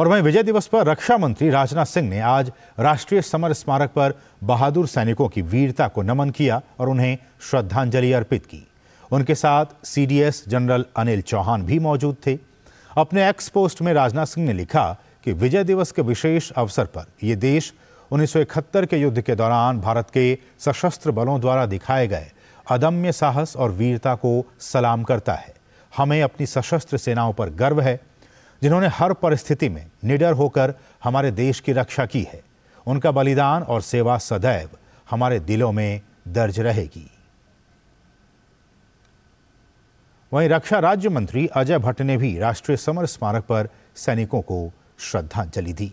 और वहीं विजय दिवस पर रक्षा मंत्री राजनाथ सिंह ने आज राष्ट्रीय समर स्मारक पर बहादुर सैनिकों की वीरता को नमन किया और उन्हें श्रद्धांजलि अर्पित की उनके साथ सीडीएस जनरल अनिल चौहान भी मौजूद थे अपने एक्स पोस्ट में राजनाथ सिंह ने लिखा कि विजय दिवस के विशेष अवसर पर ये देश उन्नीस के युद्ध के दौरान भारत के सशस्त्र बलों द्वारा दिखाए गए अदम्य साहस और वीरता को सलाम करता है हमें अपनी सशस्त्र सेनाओं पर गर्व है जिन्होंने हर परिस्थिति में निडर होकर हमारे देश की रक्षा की है उनका बलिदान और सेवा सदैव हमारे दिलों में दर्ज रहेगी वहीं रक्षा राज्य मंत्री अजय भट्ट ने भी राष्ट्रीय समर स्मारक पर सैनिकों को श्रद्धांजलि दी